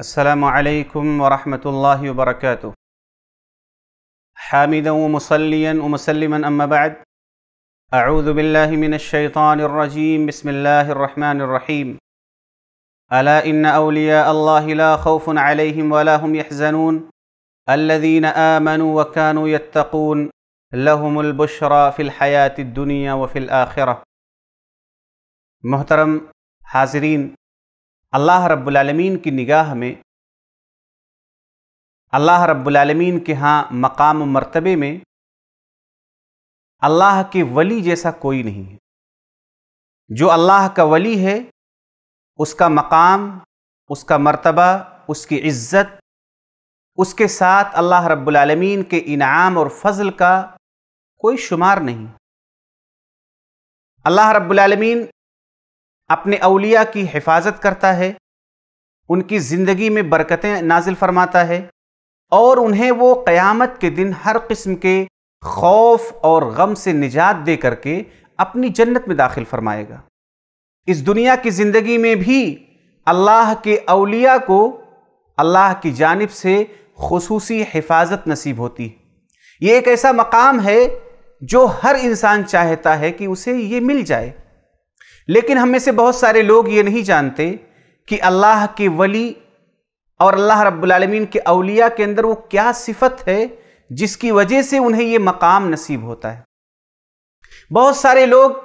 السلام عليكم ورحمة الله وبركاته حامدا ومصليا ومسلما أما بعد أعوذ بالله من الشيطان الرجيم بسم الله الرحمن الرحيم ألا إن أولياء الله لا خوف عليهم ولا هم يحزنون الذين آمنوا وكانوا يتقون لهم البشرى في الحياة الدنيا وفي الآخرة محترم حاضرين अल्लाह रब्बुलमीन की निगाह में अल्लाह रब्बुलमीन के यहाँ मकाम मर्तबे में अल्लाह के वली जैसा कोई नहीं है जो अल्लाह का वली है उसका मकाम उसका मर्तबा उसकी इज्जत उसके साथ अल्लाह रब्बुलमीन के इनाम और फजल का कोई शुमार नहीं अल्लाह रब्बुलमीन अपने अलिया की हिफाजत करता है उनकी ज़िंदगी में बरकतें नाजिल फरमाता है और उन्हें वो क़यामत के दिन हर किस्म के खौफ और गम से निजात दे करके अपनी जन्नत में दाखिल फरमाएगा इस दुनिया की ज़िंदगी में भी अल्लाह के अलिया को अल्लाह की जानब से खसूस हिफाजत नसीब होती है ये एक ऐसा मकाम है जो हर इंसान चाहता है कि उसे ये मिल जाए लेकिन हम में से बहुत सारे लोग ये नहीं जानते कि अल्लाह के वली और अल्लाह रब्लमीन के अलिया के अंदर वो क्या सिफत है जिसकी वजह से उन्हें ये मकाम नसीब होता है बहुत सारे लोग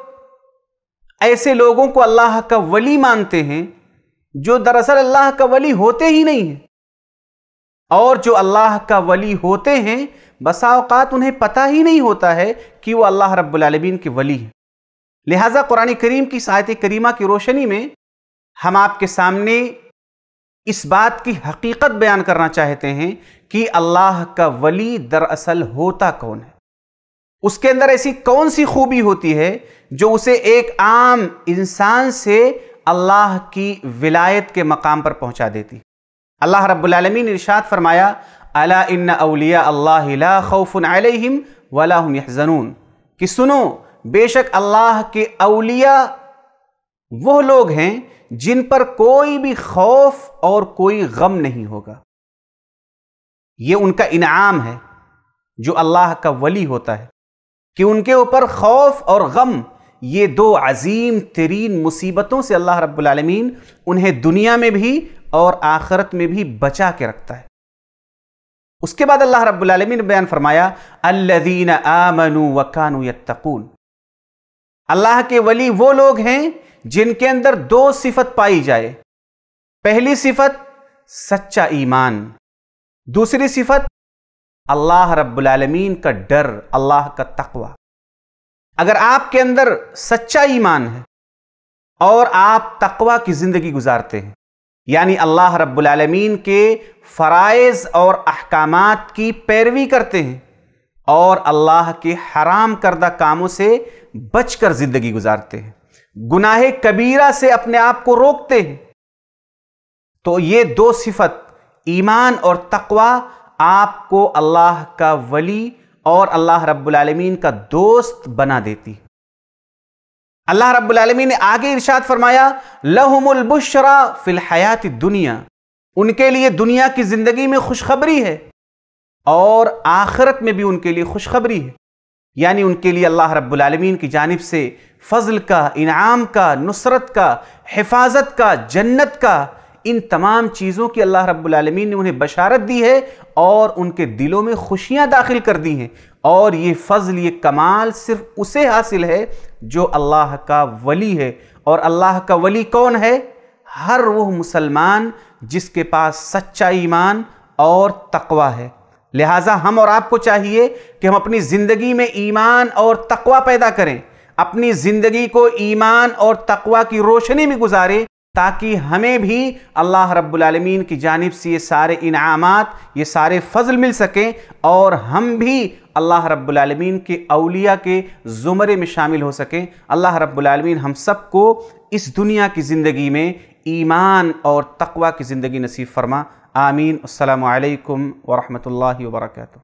ऐसे लोगों को अल्लाह का वली मानते हैं जो दरअसल अल्लाह का वली होते ही नहीं है और जो अल्लाह का वली होते हैं बसाओकात उन्हें पता ही नहीं होता है कि वो अल्लाह रब्बुल के वली हैं लिहाजा कुरान करीम की साहित करीमा की रोशनी में हम आपके सामने इस बात की हकीकत बयान करना चाहते हैं कि अल्लाह का वली दरअसल होता कौन है उसके अंदर ऐसी कौन सी खूबी होती है जो उसे एक आम इंसान से अल्लाह की विलायत के मकाम पर पहुंचा देती अल्लाह रब्लमी ने इर्शाद फरमाया अला इन अलिया अल्लाह खौफ़ुन वला हम यहजनून कि सुनो बेशक अल्लाह के अलिया वो लोग हैं जिन पर कोई भी खौफ और कोई गम नहीं होगा ये उनका इनाम है जो अल्लाह का वली होता है कि उनके ऊपर खौफ और गम ये दो अजीम तरीन मुसीबतों से अल्लाह रब्बुलमीन उन्हें दुनिया में भी और आखरत में भी बचा के रखता है उसके बाद अल्लाह रब्बुलमीन ने बयान फरमाया अल्लदीन आमनु वकानु यत्तकून अल्लाह के वली वो लोग हैं जिनके अंदर दो सिफत पाई जाए पहली सिफत सच्चा ईमान दूसरी सिफत अल्लाह रब्बुलमीन का डर अल्लाह का तकवा अगर आपके अंदर सच्चा ईमान है और आप तकवा की ज़िंदगी गुजारते हैं यानी अल्लाह रब्बुलमीन के फ़राइज़ और अहकाम की पैरवी करते हैं और अल्लाह के हराम करदा कामों से बचकर ज़िंदगी गुजारते हैं गुनाह कबीरा से अपने आप को रोकते हैं तो ये दो सिफत ईमान और तकवा आपको अल्लाह का वली और अल्लाह रब्बुल का दोस्त बना देती अल्लाह रब्बुल ने आगे इरशाद फरमाया लहमुल बुशरा फिल दुनिया उनके लिए दुनिया की ज़िंदगी में खुशखबरी है और आखरत में भी उनके लिए खुशखबरी है यानी उनके लिए अल्लाह रब्बुलमीन की जानब से फ़ज़ल का इनाम का नुसरत का हिफाजत का जन्नत का इन तमाम चीज़ों की अल्लाह रब्बुलमीन ने उन्हें बशारत दी है और उनके दिलों में खुशियाँ दाखिल कर दी हैं और ये फ़ज़ल ये कमाल सिर्फ उसे हासिल है जो अल्लाह का वली है और अल्लाह का वली कौन है हर वह मुसलमान जिसके पास सच्चा ईमान और तकवा है लिहाजा हम और आपको चाहिए कि हम अपनी ज़िंदगी में ईमान और तकवा पैदा करें अपनी ज़िंदगी को ईमान और तकवा की रोशनी में गुजारें ताकि हमें भी अल्लाह रब्बुलमीन की जानब से ये सारे इनामत ये सारे फ़ज़ल मिल सकें और हम भी अल्लाह रब्बुलमीन के अलिया के ज़ुमरे में शामिल हो सकें अल्लाह रब्बुलमीन हम सबको इस दुनिया की ज़िंदगी में ईमान और तकवा की ज़िंदगी नसीब फरमा आमीन अल्लाम वरहमल वर्का